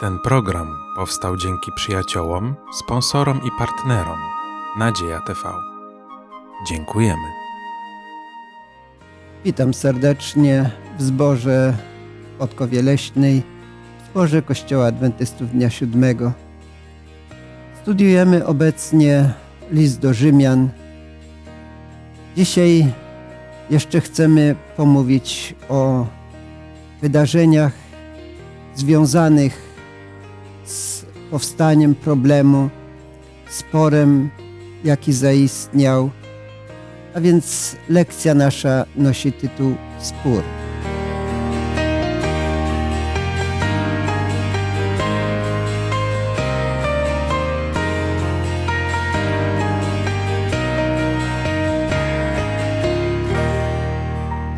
Ten program powstał dzięki przyjaciołom, sponsorom i partnerom Nadzieja TV. Dziękujemy. Witam serdecznie w zborze Podkowie Leśnej, w zborze Kościoła Adwentystów Dnia Siódmego. Studiujemy obecnie list do Rzymian. Dzisiaj jeszcze chcemy pomówić o wydarzeniach związanych z powstaniem problemu, sporem, jaki zaistniał. A więc lekcja nasza nosi tytuł Spór.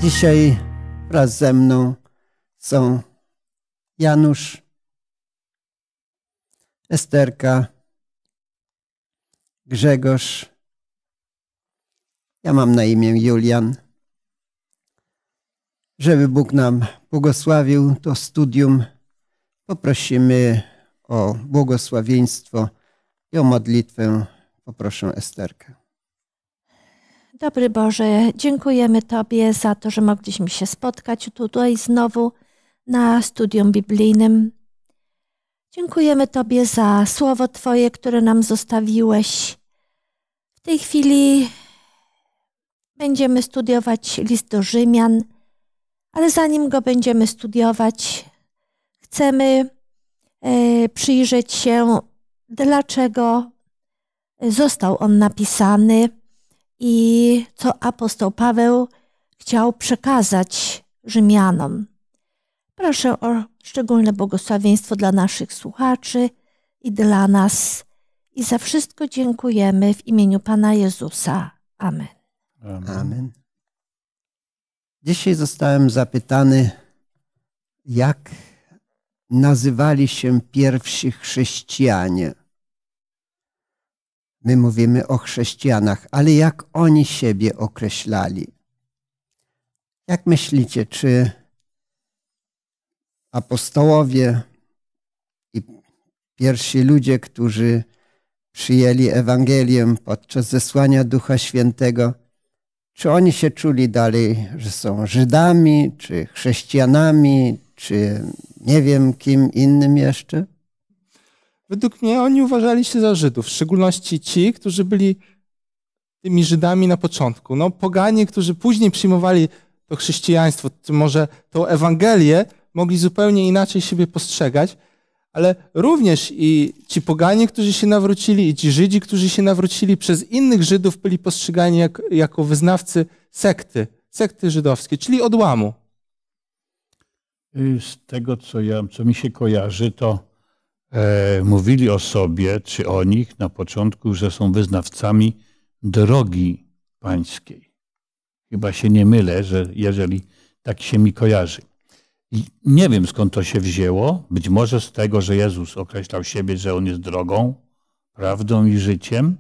Dzisiaj wraz ze mną są Janusz Esterka, Grzegorz. Ja mam na imię Julian. Żeby Bóg nam błogosławił to studium, poprosimy o błogosławieństwo i o modlitwę. Poproszę Esterkę. Dobry Boże, dziękujemy Tobie za to, że mogliśmy się spotkać tutaj znowu na studium biblijnym. Dziękujemy Tobie za słowo Twoje, które nam zostawiłeś. W tej chwili będziemy studiować list do Rzymian, ale zanim go będziemy studiować, chcemy e, przyjrzeć się, dlaczego został on napisany i co apostoł Paweł chciał przekazać Rzymianom. Proszę o szczególne błogosławieństwo dla naszych słuchaczy i dla nas. I za wszystko dziękujemy w imieniu Pana Jezusa. Amen. Amen. Amen. Dzisiaj zostałem zapytany, jak nazywali się pierwsi chrześcijanie. My mówimy o chrześcijanach, ale jak oni siebie określali? Jak myślicie, czy apostołowie i pierwsi ludzie, którzy przyjęli Ewangelię podczas zesłania Ducha Świętego, czy oni się czuli dalej, że są Żydami, czy chrześcijanami, czy nie wiem kim innym jeszcze? Według mnie oni uważali się za Żydów, w szczególności ci, którzy byli tymi Żydami na początku. No, poganie, którzy później przyjmowali to chrześcijaństwo, może tą Ewangelię, mogli zupełnie inaczej siebie postrzegać, ale również i ci poganie, którzy się nawrócili, i ci Żydzi, którzy się nawrócili przez innych Żydów, byli postrzegani jak, jako wyznawcy sekty, sekty żydowskie, czyli odłamu. Y, z tego, co, ja, co mi się kojarzy, to e, mówili o sobie czy o nich na początku, że są wyznawcami drogi pańskiej. Chyba się nie mylę, że jeżeli tak się mi kojarzy. I nie wiem skąd to się wzięło. Być może z tego, że Jezus określał siebie, że on jest drogą, prawdą i życiem.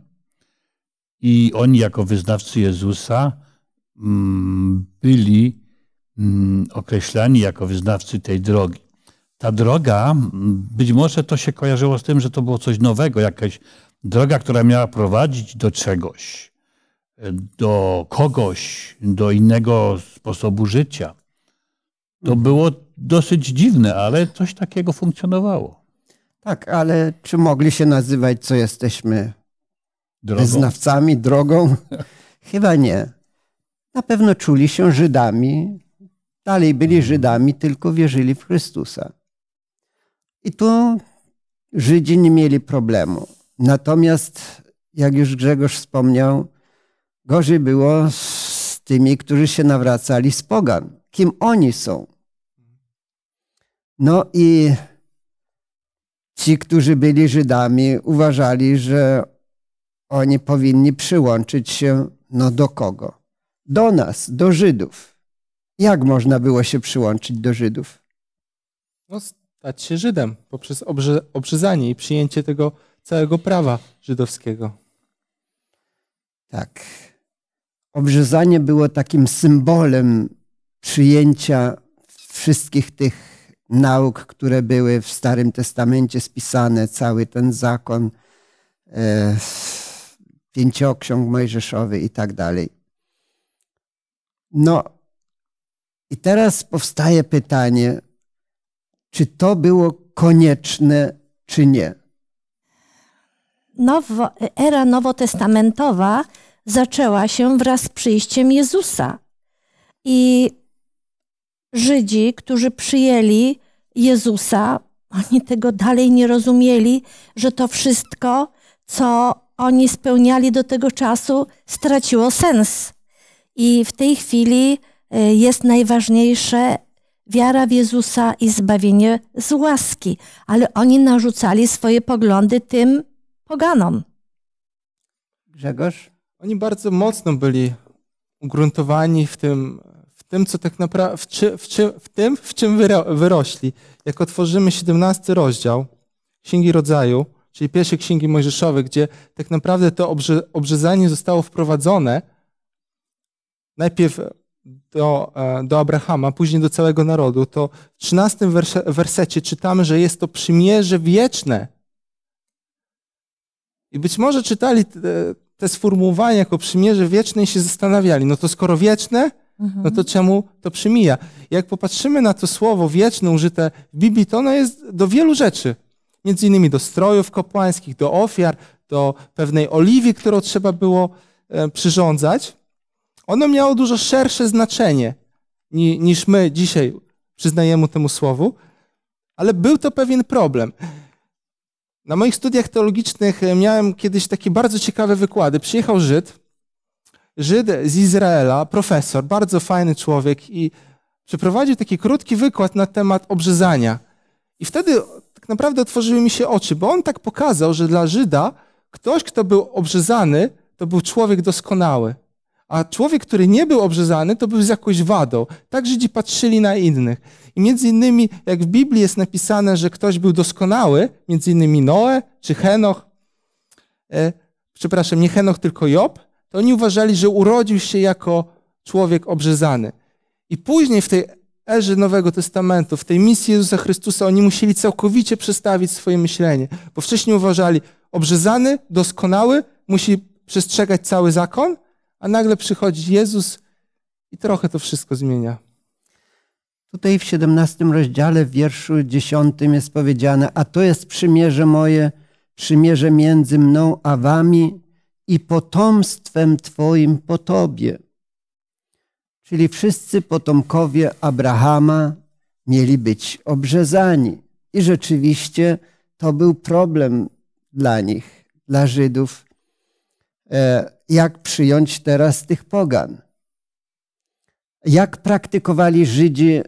I oni, jako wyznawcy Jezusa, mm, byli mm, określani jako wyznawcy tej drogi. Ta droga, mm, być może to się kojarzyło z tym, że to było coś nowego, jakaś droga, która miała prowadzić do czegoś, e, do kogoś, do innego sposobu życia. To było dosyć dziwne, ale coś takiego funkcjonowało. Tak, ale czy mogli się nazywać, co jesteśmy? Drogą. drogą? Chyba nie. Na pewno czuli się Żydami, dalej byli mhm. Żydami, tylko wierzyli w Chrystusa. I tu Żydzi nie mieli problemu. Natomiast, jak już Grzegorz wspomniał, gorzej było z tymi, którzy się nawracali z pogan. Kim oni są? No i ci, którzy byli Żydami, uważali, że oni powinni przyłączyć się no do kogo? Do nas, do Żydów. Jak można było się przyłączyć do Żydów? No, stać się Żydem poprzez obrze, obrzezanie i przyjęcie tego całego prawa żydowskiego. Tak. Obrzezanie było takim symbolem przyjęcia wszystkich tych nauk, które były w Starym Testamencie spisane, cały ten zakon, e, pięcioksiąg mojżeszowy i tak dalej. No i teraz powstaje pytanie, czy to było konieczne, czy nie? Nowo, era nowotestamentowa zaczęła się wraz z przyjściem Jezusa. I Żydzi, którzy przyjęli Jezusa, oni tego dalej nie rozumieli, że to wszystko, co oni spełniali do tego czasu, straciło sens. I w tej chwili e, jest najważniejsze wiara w Jezusa i zbawienie z łaski. Ale oni narzucali swoje poglądy tym poganom. Grzegorz? Oni bardzo mocno byli ugruntowani w tym tym, co tak naprawdę, w, czy, w, czy, w tym, w czym wyrośli. Jak otworzymy 17 rozdział Księgi Rodzaju, czyli pierwsze Księgi Mojżeszowe, gdzie tak naprawdę to obrze, obrzezanie zostało wprowadzone najpierw do, e, do Abrahama, później do całego narodu, to w 13 werse, wersecie czytamy, że jest to przymierze wieczne. I być może czytali te, te sformułowania jako przymierze wieczne i się zastanawiali, no to skoro wieczne, no to mhm. czemu to przemija? Jak popatrzymy na to słowo wieczne użyte w Biblii, to ono jest do wielu rzeczy. Między innymi do strojów kapłańskich, do ofiar, do pewnej oliwy, którą trzeba było e, przyrządzać. Ono miało dużo szersze znaczenie niż my dzisiaj przyznajemy temu słowu, ale był to pewien problem. Na moich studiach teologicznych e, miałem kiedyś takie bardzo ciekawe wykłady. Przyjechał Żyd, Żyd z Izraela, profesor, bardzo fajny człowiek i przeprowadził taki krótki wykład na temat obrzezania. I wtedy tak naprawdę otworzyły mi się oczy, bo on tak pokazał, że dla Żyda ktoś, kto był obrzezany, to był człowiek doskonały. A człowiek, który nie był obrzezany, to był z jakąś wadą. Tak Żydzi patrzyli na innych. I między innymi, jak w Biblii jest napisane, że ktoś był doskonały, między innymi Noe czy Henoch, e, przepraszam, nie Henoch, tylko Job, to oni uważali, że urodził się jako człowiek obrzezany. I później w tej erze Nowego Testamentu, w tej misji Jezusa Chrystusa, oni musieli całkowicie przestawić swoje myślenie, bo wcześniej uważali, obrzezany, doskonały, musi przestrzegać cały zakon, a nagle przychodzi Jezus i trochę to wszystko zmienia. Tutaj w 17 rozdziale, w wierszu 10 jest powiedziane: A to jest przymierze moje, przymierze między mną a wami i potomstwem Twoim po Tobie. Czyli wszyscy potomkowie Abrahama mieli być obrzezani. I rzeczywiście to był problem dla nich, dla Żydów, e, jak przyjąć teraz tych pogan. Jak praktykowali Żydzi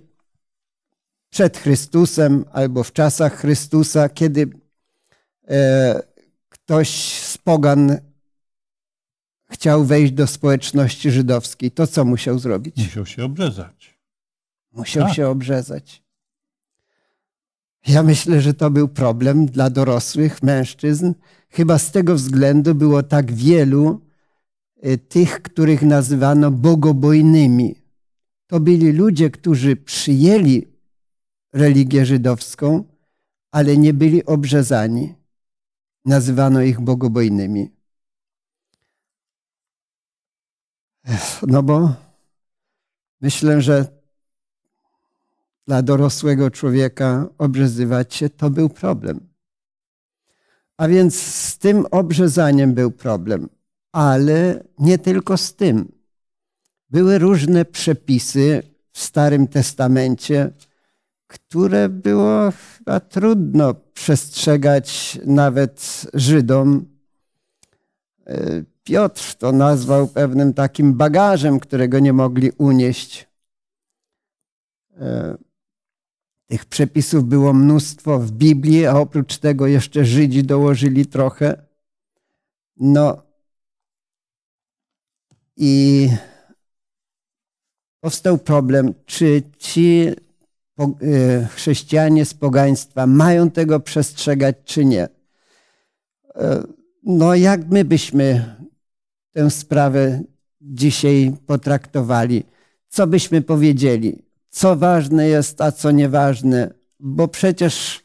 przed Chrystusem albo w czasach Chrystusa, kiedy e, ktoś z pogan chciał wejść do społeczności żydowskiej, to co musiał zrobić? Musiał się obrzezać. Musiał tak. się obrzezać. Ja myślę, że to był problem dla dorosłych mężczyzn. Chyba z tego względu było tak wielu y, tych, których nazywano bogobojnymi. To byli ludzie, którzy przyjęli religię żydowską, ale nie byli obrzezani. Nazywano ich bogobojnymi. No bo myślę, że dla dorosłego człowieka obrzezywać się to był problem. A więc z tym obrzezaniem był problem, ale nie tylko z tym. Były różne przepisy w Starym Testamencie, które było chyba trudno przestrzegać nawet Żydom. Piotr to nazwał pewnym takim bagażem, którego nie mogli unieść. E, tych przepisów było mnóstwo w Biblii, a oprócz tego jeszcze Żydzi dołożyli trochę. No i powstał problem, czy ci e, chrześcijanie z pogaństwa mają tego przestrzegać, czy nie. E, no jak my byśmy tę sprawę dzisiaj potraktowali. Co byśmy powiedzieli? Co ważne jest, a co nieważne? Bo przecież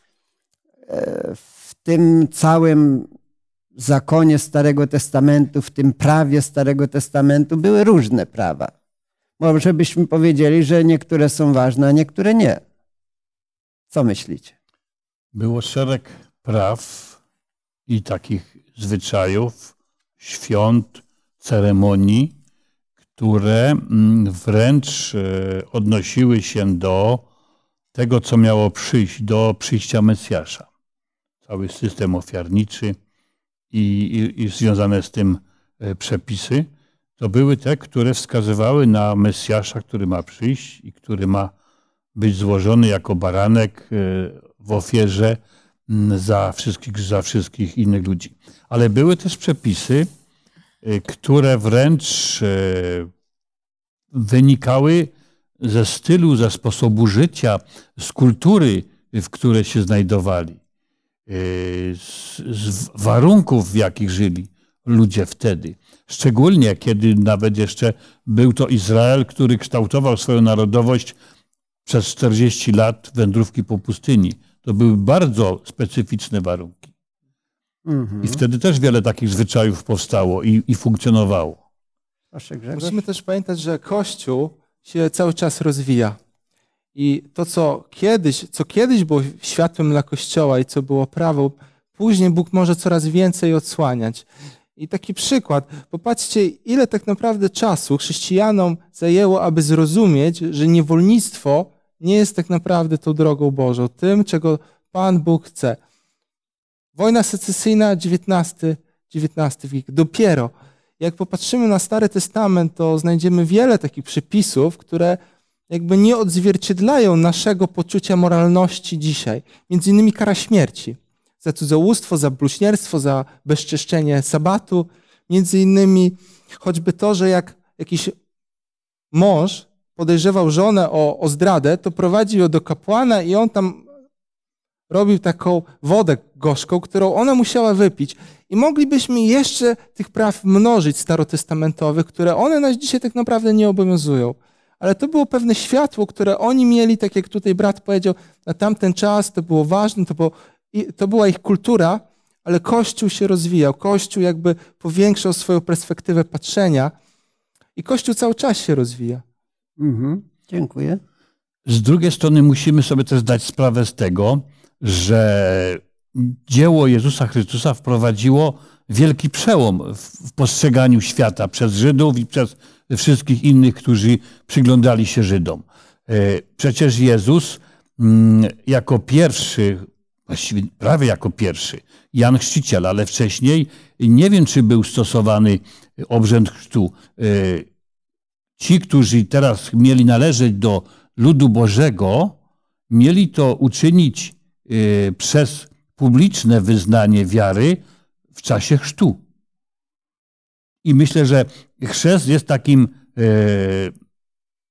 e, w tym całym zakonie Starego Testamentu, w tym prawie Starego Testamentu były różne prawa. Może byśmy powiedzieli, że niektóre są ważne, a niektóre nie. Co myślicie? Było szereg praw i takich zwyczajów, świąt, ceremonii, które mm, wręcz e, odnosiły się do tego, co miało przyjść, do przyjścia Mesjasza. Cały system ofiarniczy i, i, i związane z tym e, przepisy, to były te, które wskazywały na Mesjasza, który ma przyjść i który ma być złożony jako baranek e, w ofierze mm, za wszystkich, za wszystkich innych ludzi. Ale były też przepisy, Y, które wręcz y, wynikały ze stylu, ze sposobu życia, z kultury, w której się znajdowali, y, z, z warunków, w jakich żyli ludzie wtedy. Szczególnie kiedy nawet jeszcze był to Izrael, który kształtował swoją narodowość przez 40 lat wędrówki po pustyni. To były bardzo specyficzne warunki. Mhm. I wtedy też wiele takich zwyczajów powstało i, i funkcjonowało. Musimy też pamiętać, że Kościół się cały czas rozwija. I to, co kiedyś, co kiedyś było światłem dla Kościoła i co było prawą, później Bóg może coraz więcej odsłaniać. I taki przykład. Popatrzcie, ile tak naprawdę czasu chrześcijanom zajęło, aby zrozumieć, że niewolnictwo nie jest tak naprawdę tą drogą Bożą, tym, czego Pan Bóg chce. Wojna secesyjna XIX, XIX wiek. Dopiero jak popatrzymy na Stary Testament, to znajdziemy wiele takich przypisów, które jakby nie odzwierciedlają naszego poczucia moralności dzisiaj. Między innymi kara śmierci za cudzołóstwo, za bluźnierstwo, za bezczeszczenie sabatu. Między innymi choćby to, że jak jakiś mąż podejrzewał żonę o, o zdradę, to prowadził ją do kapłana i on tam robił taką wodę gorzką, którą ona musiała wypić. I moglibyśmy jeszcze tych praw mnożyć starotestamentowych, które one nas dzisiaj tak naprawdę nie obowiązują. Ale to było pewne światło, które oni mieli, tak jak tutaj brat powiedział, na tamten czas to było ważne, to, było, to była ich kultura, ale Kościół się rozwijał. Kościół jakby powiększał swoją perspektywę patrzenia i Kościół cały czas się rozwija. Mhm, dziękuję. Z drugiej strony musimy sobie też zdać sprawę z tego, że dzieło Jezusa Chrystusa wprowadziło wielki przełom w postrzeganiu świata przez Żydów i przez wszystkich innych, którzy przyglądali się Żydom. E, przecież Jezus mm, jako pierwszy, właściwie prawie jako pierwszy, Jan Chrzciciel, ale wcześniej nie wiem, czy był stosowany obrzęd chrztu. E, ci, którzy teraz mieli należeć do ludu Bożego, mieli to uczynić Y, przez publiczne wyznanie wiary w czasie chrztu. I myślę, że chrzest jest takim y,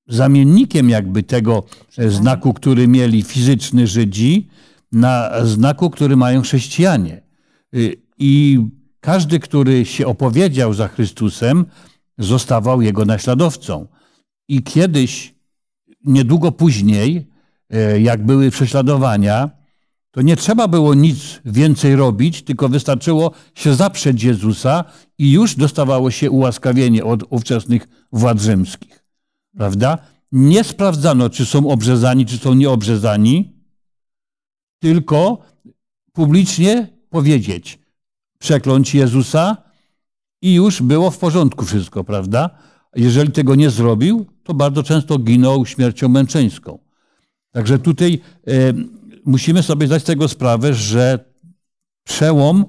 zamiennikiem jakby tego e, znaku, który mieli fizyczny Żydzi, na znaku, który mają chrześcijanie. Y, I każdy, który się opowiedział za Chrystusem, zostawał jego naśladowcą. I kiedyś, niedługo później, e, jak były prześladowania, to nie trzeba było nic więcej robić, tylko wystarczyło się zaprzeć Jezusa i już dostawało się ułaskawienie od ówczesnych władz rzymskich. Prawda? Nie sprawdzano, czy są obrzezani, czy są nieobrzezani, tylko publicznie powiedzieć, przekląć Jezusa i już było w porządku wszystko, prawda? Jeżeli tego nie zrobił, to bardzo często ginął śmiercią męczeńską. Także tutaj e, musimy sobie zdać tego sprawę, że przełom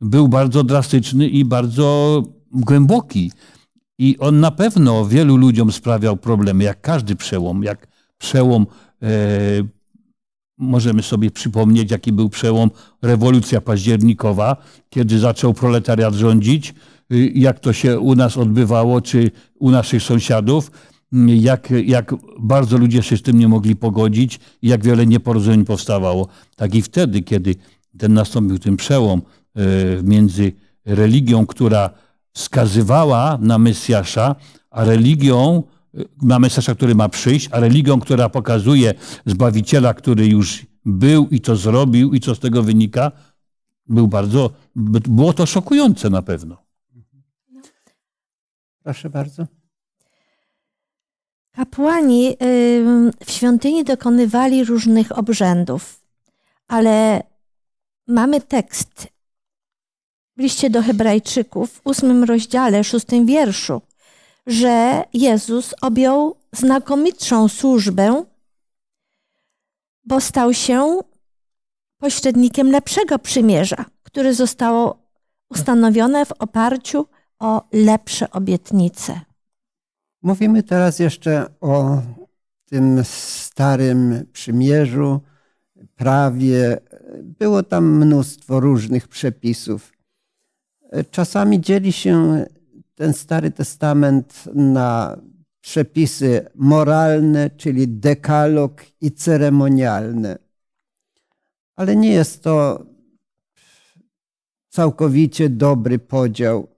był bardzo drastyczny i bardzo głęboki. I on na pewno wielu ludziom sprawiał problemy, jak każdy przełom, jak przełom, e, możemy sobie przypomnieć, jaki był przełom rewolucja październikowa, kiedy zaczął proletariat rządzić, y, jak to się u nas odbywało, czy u naszych sąsiadów jak, jak bardzo ludzie się z tym nie mogli pogodzić i jak wiele nieporozumień powstawało. Tak i wtedy, kiedy ten nastąpił ten przełom e, między religią, która wskazywała na Mesjasza, a religią, e, na Mesjasza, który ma przyjść, a religią, która pokazuje Zbawiciela, który już był i to zrobił i co z tego wynika, był bardzo, było to szokujące na pewno. Proszę bardzo. Kapłani w świątyni dokonywali różnych obrzędów, ale mamy tekst w liście do Hebrajczyków w ósmym rozdziale, szóstym wierszu, że Jezus objął znakomitszą służbę, bo stał się pośrednikiem lepszego przymierza, które zostało ustanowione w oparciu o lepsze obietnice. Mówimy teraz jeszcze o tym starym przymierzu, prawie. Było tam mnóstwo różnych przepisów. Czasami dzieli się ten Stary Testament na przepisy moralne, czyli dekalog i ceremonialne. Ale nie jest to całkowicie dobry podział.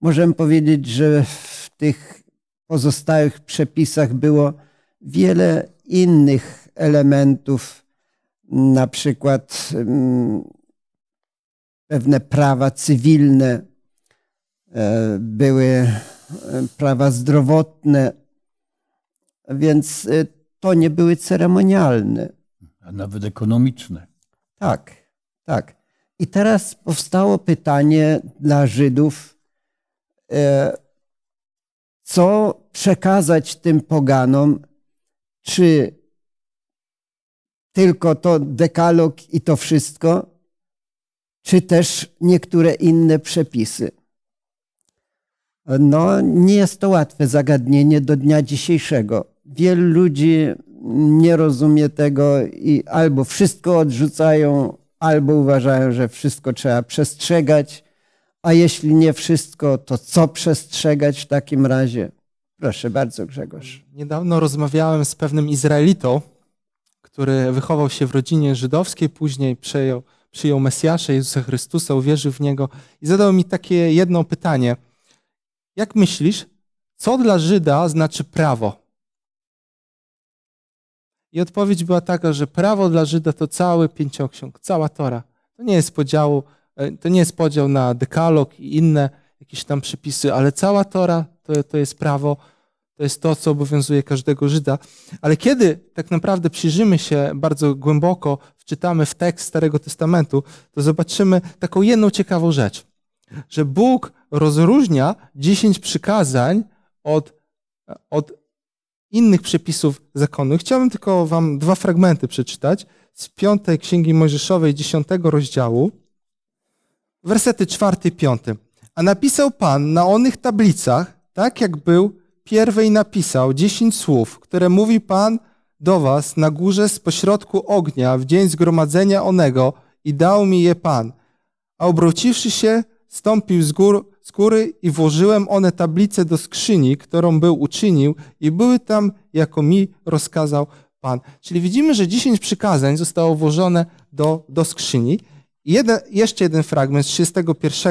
Możemy powiedzieć, że w tych pozostałych przepisach było wiele innych elementów, na przykład mm, pewne prawa cywilne, e, były e, prawa zdrowotne, więc e, to nie były ceremonialne. A nawet ekonomiczne. Tak, tak. I teraz powstało pytanie dla Żydów, co przekazać tym poganom, czy tylko to dekalog i to wszystko, czy też niektóre inne przepisy. No, nie jest to łatwe zagadnienie do dnia dzisiejszego. Wielu ludzi nie rozumie tego i albo wszystko odrzucają, albo uważają, że wszystko trzeba przestrzegać, a jeśli nie wszystko, to co przestrzegać w takim razie? Proszę bardzo, Grzegorz. Niedawno rozmawiałem z pewnym Izraelitą, który wychował się w rodzinie żydowskiej, później przejął, przyjął Mesjasza Jezusa Chrystusa, uwierzył w Niego i zadał mi takie jedno pytanie. Jak myślisz, co dla Żyda znaczy prawo? I odpowiedź była taka, że prawo dla Żyda to cały pięcioksiąg, cała Tora. To nie jest podziału E, to nie jest podział na dekalog i inne jakieś tam przepisy, ale cała Tora to, to jest prawo, to jest to, co obowiązuje każdego Żyda. Ale kiedy tak naprawdę przyjrzymy się bardzo głęboko, wczytamy w tekst Starego Testamentu, to zobaczymy taką jedną ciekawą rzecz, że Bóg rozróżnia dziesięć przykazań od, od innych przepisów zakonu. Chciałbym tylko wam dwa fragmenty przeczytać z piątej Księgi Mojżeszowej, dziesiątego rozdziału wersety czwarty, piąty. A napisał Pan na onych tablicach, tak jak był pierwej napisał, dziesięć słów, które mówi Pan do was na górze z pośrodku ognia w dzień zgromadzenia onego i dał mi je Pan. A obróciwszy się, stąpił z, gór, z góry i włożyłem one tablice do skrzyni, którą był uczynił i były tam, jako mi rozkazał Pan. Czyli widzimy, że dziesięć przykazań zostało włożone do, do skrzyni. Jeden, jeszcze jeden fragment z 31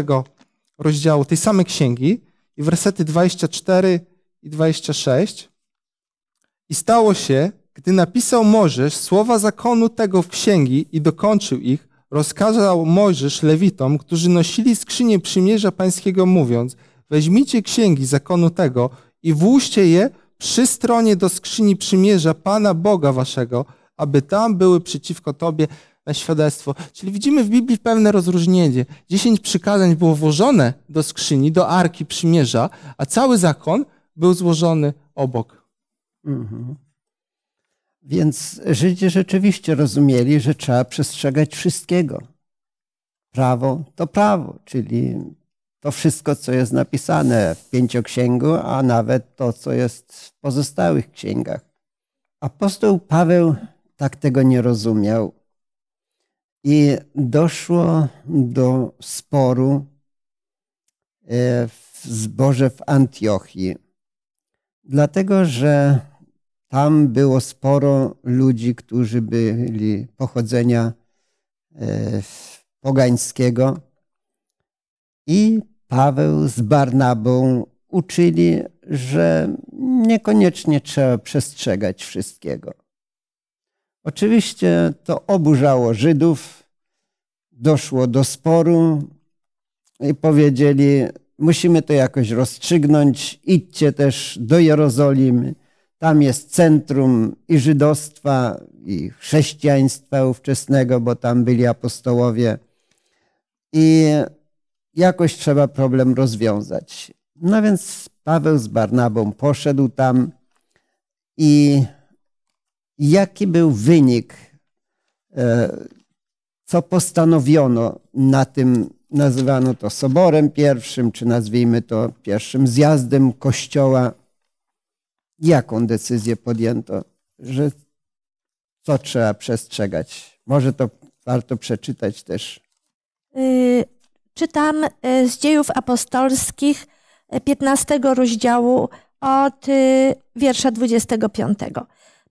rozdziału tej samej księgi i wersety 24 i 26. I stało się, gdy napisał Możesz słowa zakonu tego w księgi i dokończył ich, rozkazał Możesz Lewitom, którzy nosili skrzynię przymierza pańskiego, mówiąc: Weźmijcie księgi zakonu tego i włóżcie je przy stronie do skrzyni przymierza Pana Boga waszego, aby tam były przeciwko tobie na świadectwo. Czyli widzimy w Biblii pewne rozróżnienie. Dziesięć przykazań było włożone do skrzyni, do arki przymierza, a cały zakon był złożony obok. Mhm. Więc Żydzi rzeczywiście rozumieli, że trzeba przestrzegać wszystkiego. Prawo to prawo, czyli to wszystko, co jest napisane w pięcioksięgu, a nawet to, co jest w pozostałych księgach. Apostoł Paweł tak tego nie rozumiał. I doszło do sporu e, w zborze w Antiochii, dlatego że tam było sporo ludzi, którzy byli pochodzenia e, pogańskiego. I Paweł z Barnabą uczyli, że niekoniecznie trzeba przestrzegać wszystkiego. Oczywiście to oburzało Żydów, doszło do sporu i powiedzieli, musimy to jakoś rozstrzygnąć, idźcie też do Jerozolimy. Tam jest centrum i żydostwa, i chrześcijaństwa ówczesnego, bo tam byli apostołowie. I jakoś trzeba problem rozwiązać. No więc Paweł z Barnabą poszedł tam i Jaki był wynik? E, co postanowiono na tym, nazywano to Soborem Pierwszym, czy nazwijmy to pierwszym zjazdem Kościoła? Jaką decyzję podjęto, że co trzeba przestrzegać? Może to warto przeczytać też. Yy, czytam y, z dziejów apostolskich 15 y, rozdziału od y, wiersza 25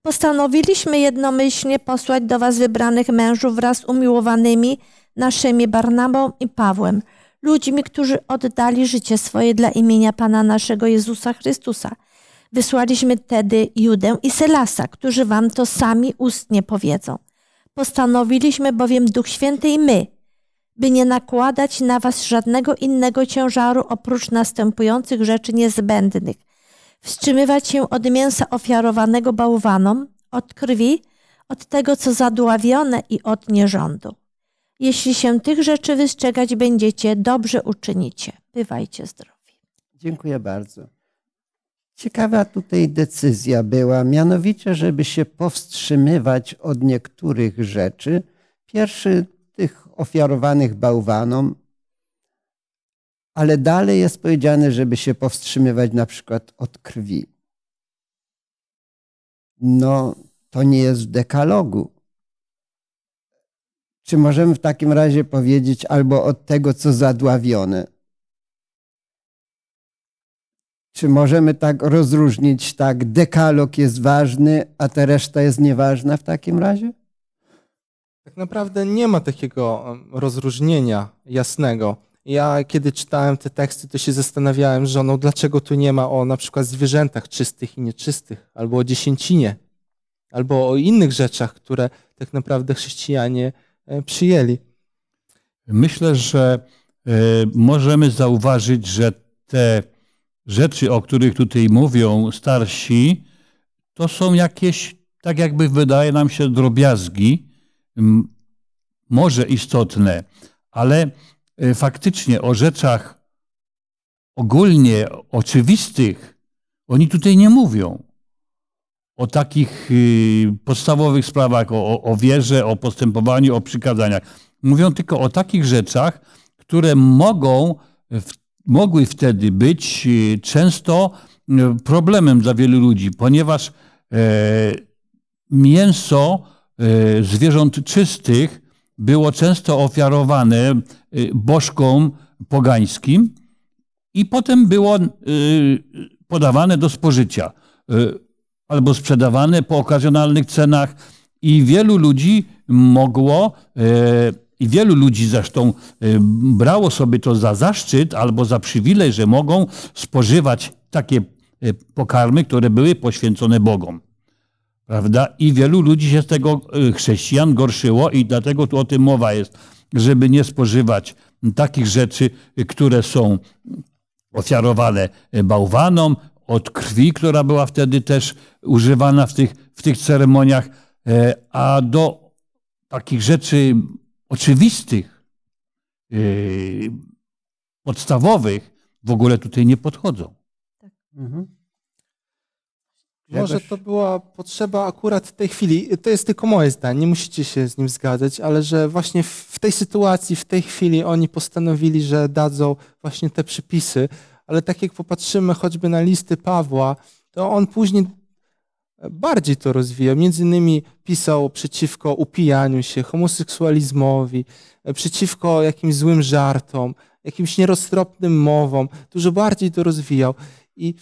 postanowiliśmy jednomyślnie posłać do Was wybranych mężów wraz z umiłowanymi naszymi Barnabą i Pawłem, ludźmi, którzy oddali życie swoje dla imienia Pana naszego Jezusa Chrystusa. Wysłaliśmy tedy Judę i Selasa, którzy Wam to sami ustnie powiedzą. Postanowiliśmy bowiem Duch Święty i my, by nie nakładać na Was żadnego innego ciężaru oprócz następujących rzeczy niezbędnych – wstrzymywać się od mięsa ofiarowanego bałwanom, od krwi, od tego, co zadławione i od nierządu. Jeśli się tych rzeczy wystrzegać będziecie, dobrze uczynicie. Bywajcie zdrowi. Dziękuję bardzo. Ciekawa tutaj decyzja była, mianowicie, żeby się powstrzymywać od niektórych rzeczy. Pierwszy tych ofiarowanych bałwanom, ale dalej jest powiedziane, żeby się powstrzymywać na przykład od krwi. No, to nie jest w dekalogu. Czy możemy w takim razie powiedzieć albo od tego, co zadławione? Czy możemy tak rozróżnić, tak, dekalog jest ważny, a ta reszta jest nieważna w takim razie? Tak naprawdę nie ma takiego rozróżnienia jasnego. Ja kiedy czytałem te teksty, to się zastanawiałem że żoną, dlaczego tu nie ma o na przykład zwierzętach czystych i nieczystych, albo o dziesięcinie, albo o innych rzeczach, które tak naprawdę chrześcijanie e, przyjęli. Myślę, że e, możemy zauważyć, że te rzeczy, o których tutaj mówią starsi, to są jakieś, tak jakby wydaje nam się, drobiazgi, może istotne, ale E, faktycznie o rzeczach ogólnie oczywistych, oni tutaj nie mówią. O takich y, podstawowych sprawach, o, o wierze, o postępowaniu, o przykazaniach. Mówią tylko o takich rzeczach, które mogą, mogły wtedy być y, często y, problemem dla wielu ludzi, ponieważ e, mięso e, zwierząt czystych było często ofiarowane Y, bożkom pogańskim i potem było y, podawane do spożycia y, albo sprzedawane po okazjonalnych cenach i wielu ludzi mogło i wielu ludzi zresztą brało sobie to za zaszczyt albo za przywilej, że mogą spożywać takie pokarmy, które były poświęcone Bogom. Prawda? I wielu ludzi się z tego chrześcijan gorszyło i dlatego tu o tym mowa jest żeby nie spożywać takich rzeczy, które są ofiarowane bałwanom, od krwi, która była wtedy też używana w tych, w tych ceremoniach, e, a do takich rzeczy oczywistych, e, podstawowych w ogóle tutaj nie podchodzą. Tak. Mhm. Może to była potrzeba akurat w tej chwili, to jest tylko moje zdanie, nie musicie się z nim zgadzać, ale że właśnie w tej sytuacji, w tej chwili oni postanowili, że dadzą właśnie te przypisy, ale tak jak popatrzymy choćby na listy Pawła, to on później bardziej to rozwijał. Między innymi pisał przeciwko upijaniu się, homoseksualizmowi, przeciwko jakimś złym żartom, jakimś nieroztropnym mowom. Dużo bardziej to rozwijał. I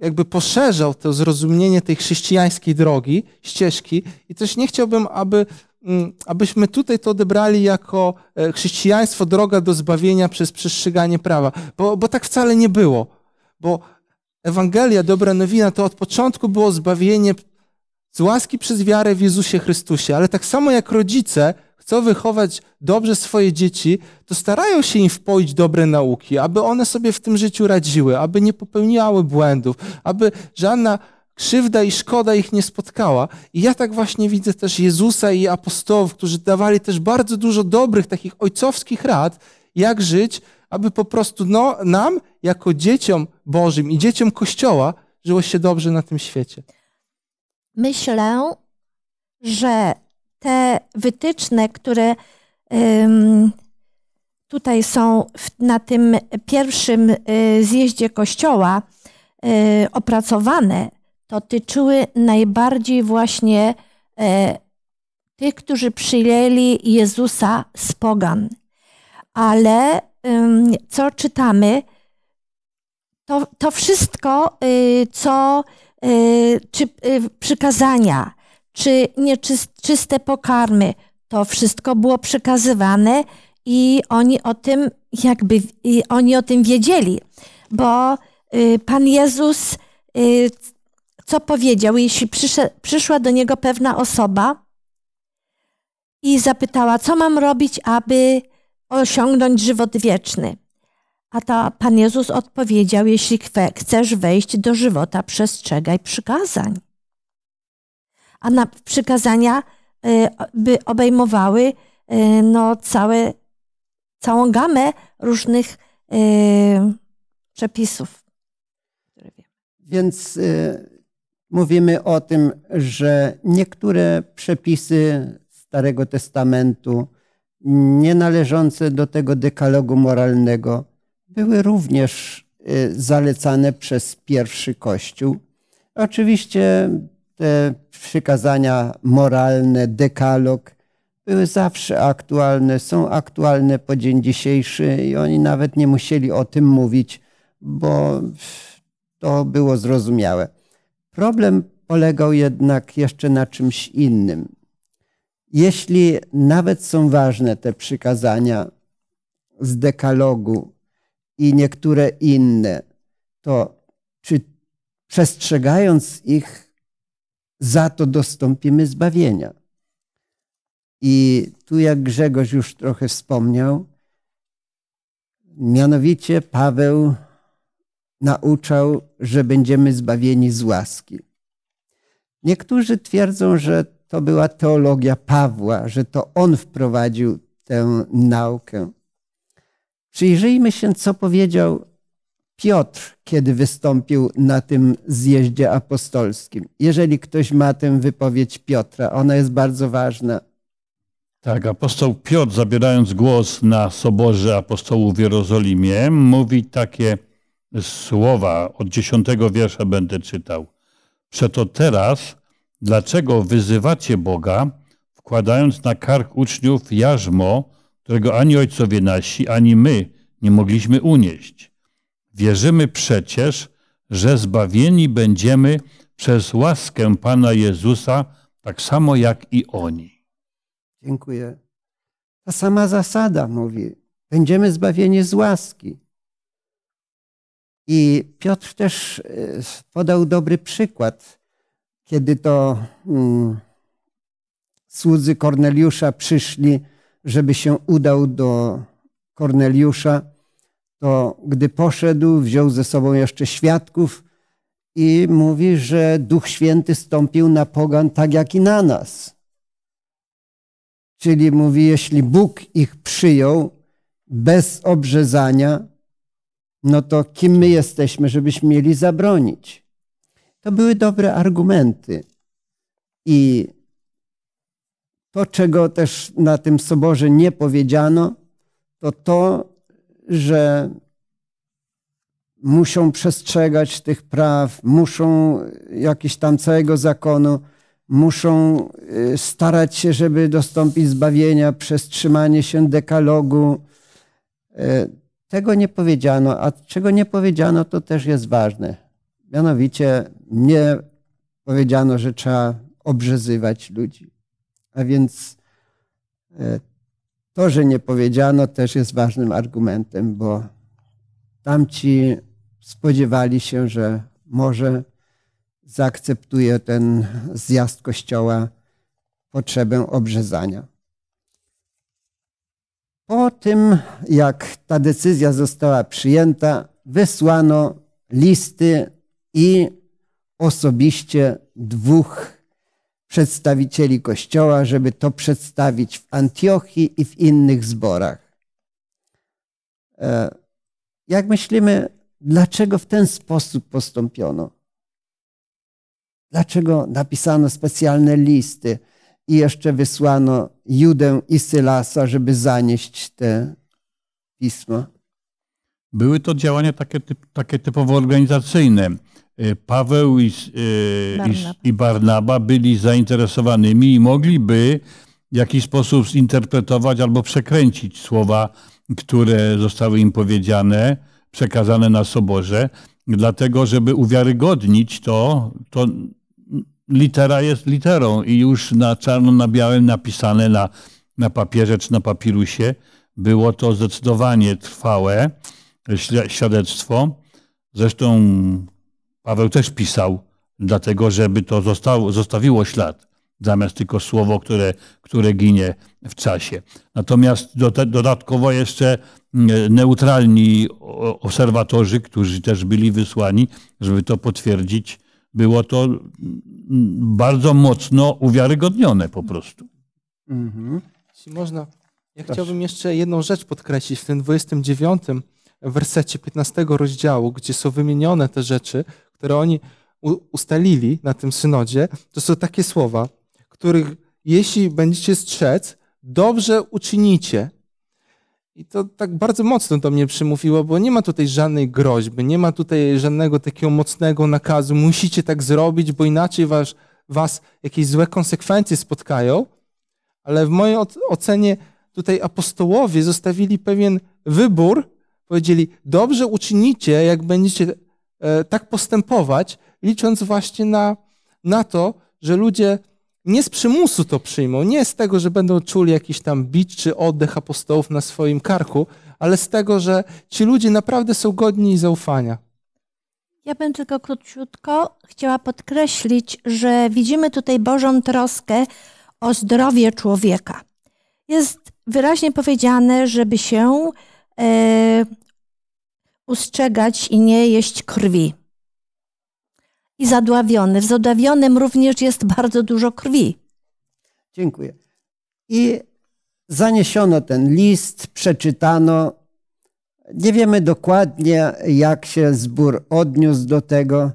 jakby poszerzał to zrozumienie tej chrześcijańskiej drogi, ścieżki i też nie chciałbym, aby, mm, abyśmy tutaj to odebrali jako e, chrześcijaństwo, droga do zbawienia przez przestrzeganie prawa, bo, bo tak wcale nie było, bo Ewangelia, dobra nowina, to od początku było zbawienie z łaski przez wiarę w Jezusie Chrystusie, ale tak samo jak rodzice, chcą wychować dobrze swoje dzieci, to starają się im wpoić dobre nauki, aby one sobie w tym życiu radziły, aby nie popełniały błędów, aby żadna krzywda i szkoda ich nie spotkała. I ja tak właśnie widzę też Jezusa i apostołów, którzy dawali też bardzo dużo dobrych, takich ojcowskich rad, jak żyć, aby po prostu no, nam, jako dzieciom Bożym i dzieciom Kościoła, żyło się dobrze na tym świecie. Myślę, że te wytyczne, które tutaj są na tym pierwszym y, zjeździe kościoła y, opracowane, dotyczyły najbardziej właśnie e, tych, którzy przyjęli Jezusa z pogan. Ale co czytamy? To, to wszystko, y, co czy przykazania, czy nieczyste pokarmy. To wszystko było przekazywane i oni o tym jakby oni o tym wiedzieli, bo y, Pan Jezus y, co powiedział, jeśli przyszła do niego pewna osoba i zapytała, co mam robić, aby osiągnąć żywot wieczny. A to Pan Jezus odpowiedział, jeśli chcesz wejść do żywota, przestrzegaj przykazań a na przykazania e, by obejmowały e, no, całe, całą gamę różnych e, przepisów. Więc y, mówimy o tym, że niektóre przepisy Starego Testamentu, nie należące do tego dekalogu moralnego, były również y, zalecane przez pierwszy Kościół. Oczywiście te przykazania moralne, dekalog, były zawsze aktualne, są aktualne po dzień dzisiejszy i oni nawet nie musieli o tym mówić, bo to było zrozumiałe. Problem polegał jednak jeszcze na czymś innym. Jeśli nawet są ważne te przykazania z dekalogu i niektóre inne, to czy przestrzegając ich za to dostąpimy zbawienia. I tu, jak Grzegorz już trochę wspomniał, mianowicie Paweł nauczał, że będziemy zbawieni z łaski. Niektórzy twierdzą, że to była teologia Pawła, że to on wprowadził tę naukę. Przyjrzyjmy się, co powiedział Piotr, kiedy wystąpił na tym zjeździe apostolskim. Jeżeli ktoś ma tę wypowiedź Piotra, ona jest bardzo ważna. Tak, apostoł Piotr, zabierając głos na soborze apostołów w Jerozolimie, mówi takie słowa. Od dziesiątego wiersza będę czytał. Przeto teraz, dlaczego wyzywacie Boga, wkładając na kark uczniów jarzmo, którego ani ojcowie nasi, ani my nie mogliśmy unieść? Wierzymy przecież, że zbawieni będziemy przez łaskę Pana Jezusa, tak samo jak i oni. Dziękuję. Ta sama zasada mówi: będziemy zbawieni z łaski. I Piotr też e, podał dobry przykład, kiedy to mm, słudzy Korneliusza przyszli, żeby się udał do Korneliusza to gdy poszedł, wziął ze sobą jeszcze świadków i mówi, że Duch Święty stąpił na pogan tak jak i na nas. Czyli mówi, jeśli Bóg ich przyjął bez obrzezania, no to kim my jesteśmy, żebyśmy mieli zabronić? To były dobre argumenty. I to, czego też na tym soborze nie powiedziano, to to, że muszą przestrzegać tych praw, muszą jakiś tam całego zakonu, muszą y, starać się, żeby dostąpić zbawienia przez trzymanie się dekalogu. Y, tego nie powiedziano, a czego nie powiedziano, to też jest ważne. Mianowicie nie powiedziano, że trzeba obrzezywać ludzi. A więc y, to, że nie powiedziano, też jest ważnym argumentem, bo tamci spodziewali się, że może zaakceptuje ten zjazd kościoła potrzebę obrzezania. Po tym, jak ta decyzja została przyjęta, wysłano listy i osobiście dwóch przedstawicieli Kościoła, żeby to przedstawić w Antiochii i w innych zborach. E, jak myślimy, dlaczego w ten sposób postąpiono? Dlaczego napisano specjalne listy i jeszcze wysłano Judę i Sylasa, żeby zanieść te pisma? Były to działania takie, typ, takie typowo organizacyjne. E, Paweł i, e, Barnaba. i, Barnaba byli zainteresowanymi i mogliby w jakiś sposób zinterpretować albo przekręcić słowa, które zostały im powiedziane, przekazane na soborze, dlatego żeby uwiarygodnić to, to litera jest literą i już na czarno na białym napisane na, na papierze czy na papirusie było to zdecydowanie trwałe świadectwo. Zresztą Paweł też pisał, dlatego żeby to zostało, zostawiło ślad, zamiast tylko słowo, które, które ginie w czasie. Natomiast do, dodatkowo jeszcze mm, neutralni obserwatorzy, którzy też byli wysłani, żeby to potwierdzić, było to mm, bardzo mocno uwiarygodnione po prostu. Mhm. Jeśli można, ja Proszę. chciałbym jeszcze jedną rzecz podkreślić. W tym 29 wersecie 15 rozdziału, gdzie są wymienione te rzeczy, które oni ustalili na tym synodzie, to są takie słowa, których jeśli będziecie strzec, dobrze uczynicie. I to tak bardzo mocno do mnie przymówiło, bo nie ma tutaj żadnej groźby, nie ma tutaj żadnego takiego mocnego nakazu, musicie tak zrobić, bo inaczej was, was jakieś złe konsekwencje spotkają. Ale w mojej ocenie tutaj apostołowie zostawili pewien wybór, Powiedzieli, dobrze uczynicie, jak będziecie e, tak postępować, licząc właśnie na, na to, że ludzie nie z przymusu to przyjmą, nie z tego, że będą czuli jakiś tam bicz czy oddech apostołów na swoim karku, ale z tego, że ci ludzie naprawdę są godni zaufania. Ja bym tylko króciutko chciała podkreślić, że widzimy tutaj Bożą troskę o zdrowie człowieka. Jest wyraźnie powiedziane, żeby się Y, ustrzegać i nie jeść krwi. I zadławiony. W zadławionym również jest bardzo dużo krwi. Dziękuję. I zaniesiono ten list, przeczytano. Nie wiemy dokładnie, jak się zbór odniósł do tego,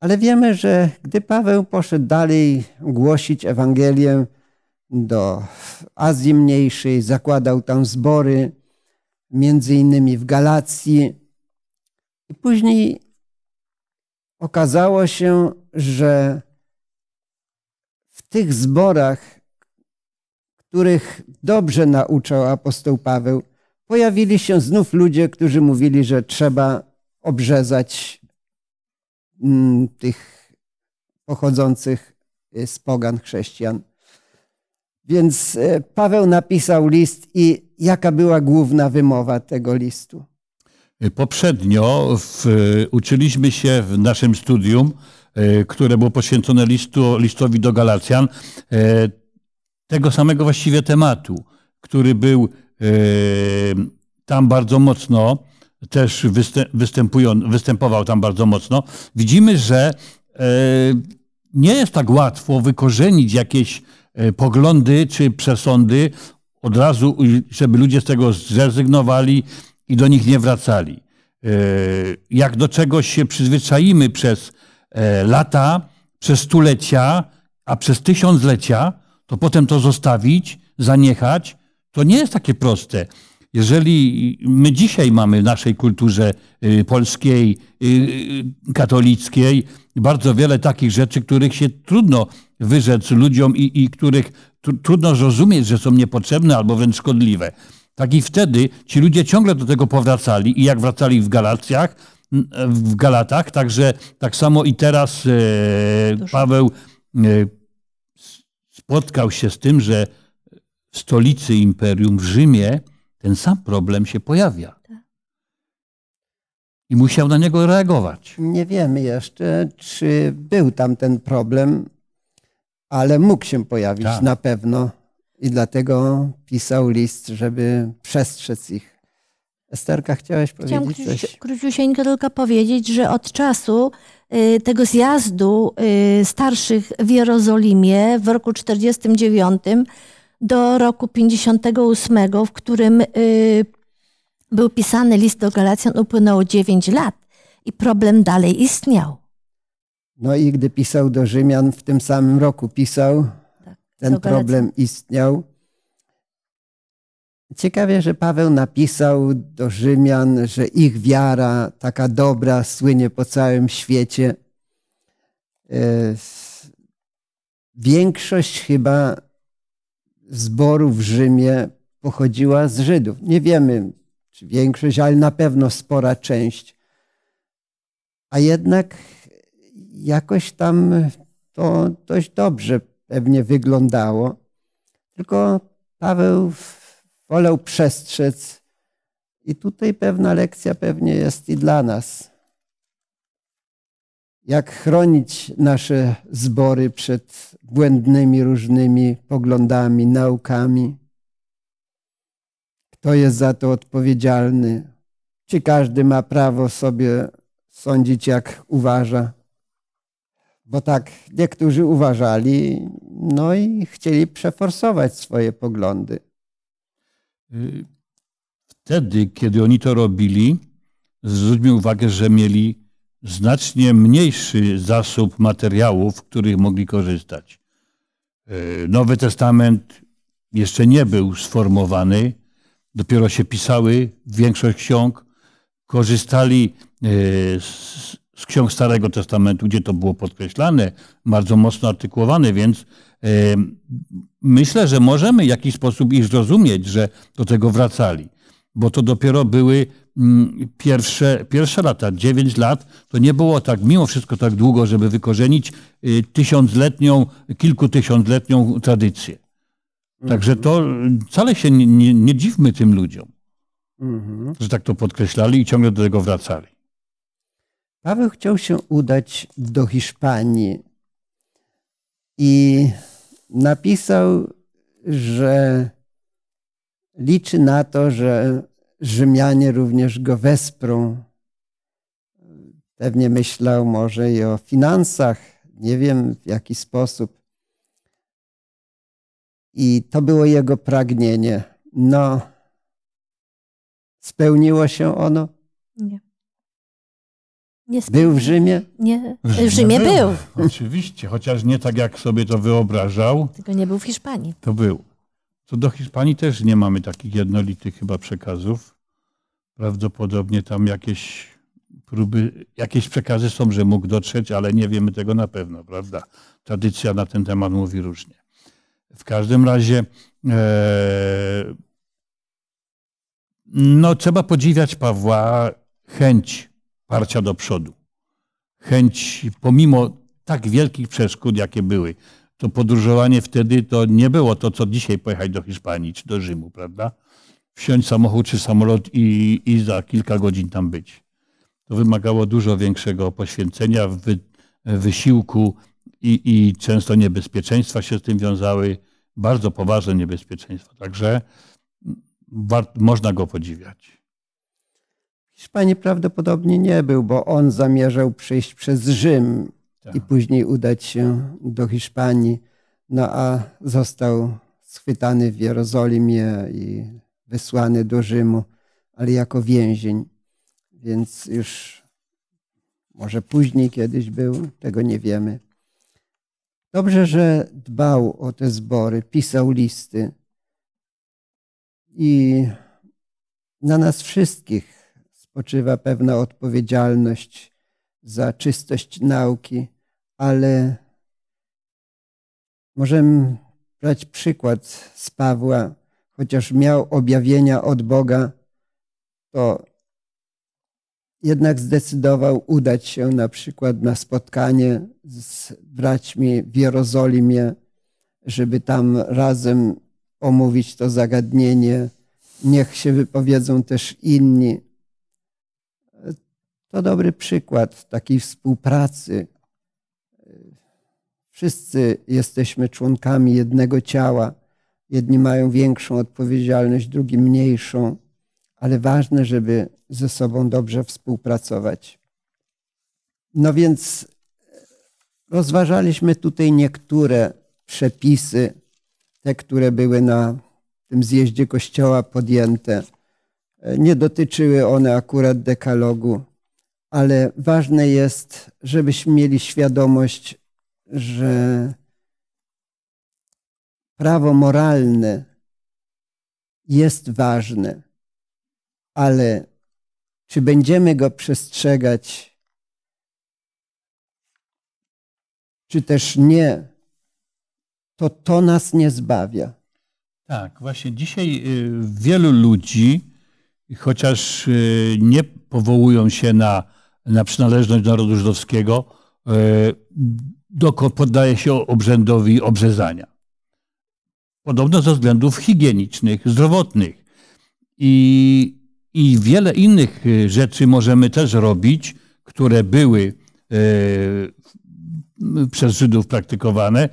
ale wiemy, że gdy Paweł poszedł dalej głosić Ewangelię do Azji Mniejszej, zakładał tam zbory, między innymi w Galacji. I później okazało się, że w tych zborach, których dobrze nauczał apostoł Paweł, pojawili się znów ludzie, którzy mówili, że trzeba obrzezać mm, tych pochodzących z pogan chrześcijan. Więc e, Paweł napisał list i jaka była główna wymowa tego listu? Y, poprzednio w, y, uczyliśmy się w naszym studium, y, które było poświęcone listu, listowi do Galacjan, tego samego właściwie tematu, który był tam bardzo mocno, też występował tam bardzo mocno. Widzimy, że nie jest tak łatwo wykorzenić jakieś E, poglądy czy przesądy od razu, żeby ludzie z tego zrezygnowali i do nich nie wracali. E, jak do czegoś się przyzwyczaimy przez e, lata, przez stulecia, a przez tysiąclecia, to potem to zostawić, zaniechać, to nie jest takie proste. Jeżeli my dzisiaj mamy w naszej kulturze y, polskiej, y, y, katolickiej bardzo wiele takich rzeczy, których się trudno wyrzec ludziom i, i których trudno zrozumieć, że są niepotrzebne albo wręcz szkodliwe. Tak i wtedy ci ludzie ciągle do tego powracali i jak wracali w Galacjach, w Galatach, także tak samo i teraz e, Paweł e, spotkał się z tym, że w stolicy imperium w Rzymie ten sam problem się pojawia. Tak. I musiał na niego reagować. Nie wiemy jeszcze, czy był tam ten problem ale mógł się pojawić tak. na pewno i dlatego pisał list, żeby przestrzec ich. Esterka, chciałaś powiedzieć Chciałam coś? Króci, króciusieńko tylko powiedzieć, że od czasu y, tego zjazdu y, starszych w Jerozolimie w roku 49 do roku 58, w którym y, był pisany list do Galacjan, upłynęło 9 lat i problem dalej istniał. No i gdy pisał do Rzymian, w tym samym roku pisał, tak, ten problem istniał. Ciekawie, że Paweł napisał do Rzymian, że ich wiara, taka dobra, słynie po całym świecie. E, większość chyba zborów w Rzymie pochodziła z Żydów. Nie wiemy, czy większość, ale na pewno spora część. A jednak jakoś tam to dość dobrze pewnie wyglądało. Tylko Paweł wolał przestrzec. I tutaj pewna lekcja pewnie jest i dla nas. Jak chronić nasze zbory przed błędnymi różnymi poglądami, naukami? Kto jest za to odpowiedzialny? Czy każdy ma prawo sobie sądzić, jak uważa? bo tak niektórzy uważali, no i chcieli przeforsować swoje poglądy. Y, wtedy, kiedy oni to robili, zwróćmy uwagę, że mieli znacznie mniejszy zasób materiałów, których mogli korzystać. Y, Nowy Testament jeszcze nie był sformowany, dopiero się pisały większość ksiąg. Korzystali y, z z ksiąg Starego Testamentu, gdzie to było podkreślane, bardzo mocno artykułowane, więc e, myślę, że możemy w jakiś sposób ich zrozumieć, że do tego wracali. Bo to dopiero były mm, pierwsze, pierwsze lata, 9 lat, to nie było tak, mimo wszystko tak długo, żeby wykorzenić e, tysiącletnią, kilkutysiącletnią tradycję. Także to wcale się nie, nie, nie dziwmy tym ludziom, mhm. że tak to podkreślali i ciągle do tego wracali. Paweł chciał się udać do Hiszpanii i napisał, że liczy na to, że Rzymianie również go wesprą. Pewnie myślał może i o finansach, nie wiem w jaki sposób. I to było jego pragnienie. No, spełniło się ono? Nie był w Rzymie? Nie, w Rzymie był. był. Oczywiście, chociaż nie tak jak sobie to wyobrażał. Tylko nie był w Hiszpanii. To był. To do Hiszpanii też nie mamy takich jednolitych chyba przekazów. Prawdopodobnie tam jakieś próby, jakieś przekazy są, że mógł dotrzeć, ale nie wiemy tego na pewno, prawda? Tradycja na ten temat mówi różnie. W każdym razie e, no, trzeba podziwiać Pawła chęć parcia do przodu. Chęć, pomimo tak wielkich przeszkód, jakie były, to podróżowanie wtedy to nie było to, co dzisiaj pojechać do Hiszpanii czy do Rzymu, prawda? Wsiąść samochód czy samolot i, i za kilka godzin tam być. To wymagało dużo większego poświęcenia, wy, wysiłku i, i często niebezpieczeństwa się z tym wiązały, bardzo poważne niebezpieczeństwa. Także można go podziwiać. Hiszpanii prawdopodobnie nie był, bo on zamierzał przyjść przez Rzym tak. i później udać się do Hiszpanii. No a został schwytany w Jerozolimie i wysłany do Rzymu, ale jako więzień. Więc już może później kiedyś był, tego nie wiemy. Dobrze, że dbał o te zbory, pisał listy. I na nas wszystkich spoczywa pewna odpowiedzialność za czystość nauki, ale możemy brać przykład z Pawła, chociaż miał objawienia od Boga, to jednak zdecydował udać się na przykład na spotkanie z braćmi w Jerozolimie, żeby tam razem omówić to zagadnienie. Niech się wypowiedzą też inni. To dobry przykład takiej współpracy. Wszyscy jesteśmy członkami jednego ciała. Jedni mają większą odpowiedzialność, drugi mniejszą, ale ważne, żeby ze sobą dobrze współpracować. No więc e, rozważaliśmy tutaj niektóre przepisy, te, które były na tym zjeździe kościoła podjęte. E, nie dotyczyły one akurat dekalogu, ale ważne jest, żebyśmy mieli świadomość, że prawo moralne jest ważne, ale czy będziemy go przestrzegać, czy też nie, to to nas nie zbawia. Tak, właśnie dzisiaj y, wielu ludzi, chociaż y, nie powołują się na na przynależność narodu żydowskiego e, poddaje się obrzędowi obrzezania. Podobno ze względów higienicznych, zdrowotnych. I, I wiele innych e, rzeczy możemy też robić, które były e, przez Żydów praktykowane.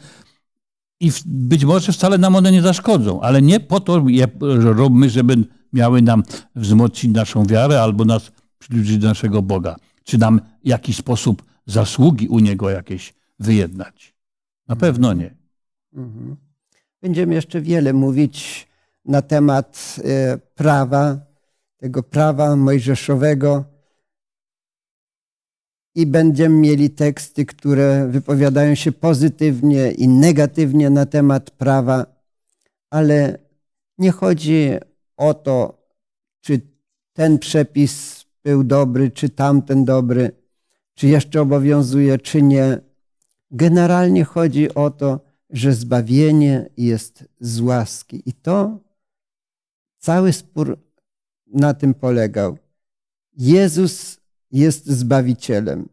I być może wcale nam one nie zaszkodzą, ale nie po to je robimy, żeby miały nam wzmocnić naszą wiarę albo nas przybliżyć do naszego Boga czy nam w jakiś sposób zasługi u niego jakieś wyjednać. Na mhm. pewno nie. Mhm. Będziemy jeszcze wiele mówić na temat e, prawa, tego prawa mojżeszowego. I będziemy mieli teksty, które wypowiadają się pozytywnie i negatywnie na temat prawa, ale nie chodzi o to, czy ten przepis był dobry, czy tamten dobry, czy jeszcze obowiązuje, czy nie. Generalnie chodzi o to, że zbawienie jest z łaski. I to cały spór na tym polegał. Jezus jest zbawicielem.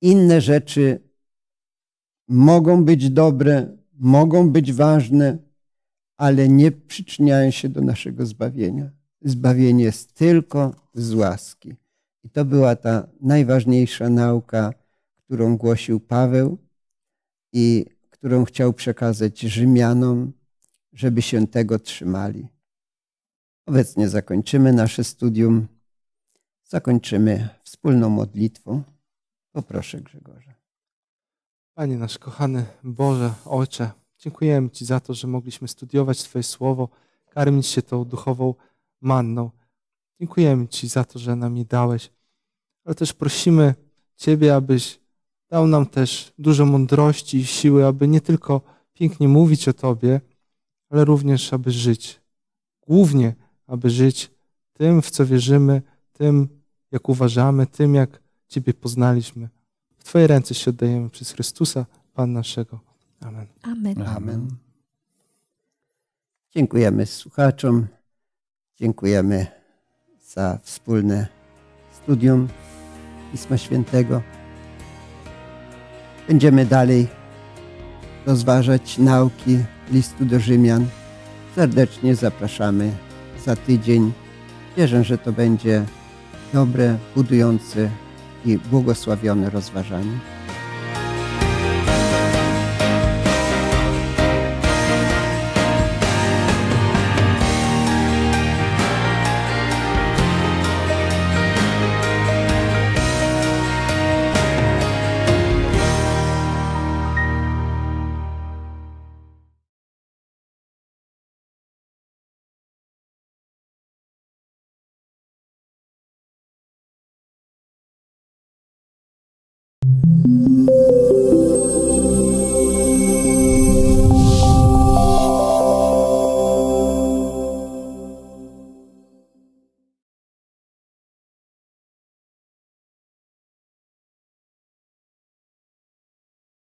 Inne rzeczy mogą być dobre, mogą być ważne, ale nie przyczyniają się do naszego zbawienia. Zbawienie jest tylko z łaski. I to była ta najważniejsza nauka, którą głosił Paweł i którą chciał przekazać Rzymianom, żeby się tego trzymali. Obecnie zakończymy nasze studium. Zakończymy wspólną modlitwą. Poproszę Grzegorza. Panie nasz kochany Boże, Ojcze, dziękujemy Ci za to, że mogliśmy studiować Twoje słowo, karmić się tą duchową manną. Dziękujemy Ci za to, że nam je dałeś, ale też prosimy Ciebie, abyś dał nam też dużo mądrości i siły, aby nie tylko pięknie mówić o Tobie, ale również, aby żyć. Głównie, aby żyć tym, w co wierzymy, tym, jak uważamy, tym, jak Ciebie poznaliśmy. W Twoje ręce się oddajemy przez Chrystusa, Pan naszego. Amen. Amen. Amen. Dziękujemy słuchaczom. Dziękujemy za wspólne studium Pisma Świętego. Będziemy dalej rozważać nauki listu do Rzymian. Serdecznie zapraszamy za tydzień. Wierzę, że to będzie dobre, budujące i błogosławione rozważanie.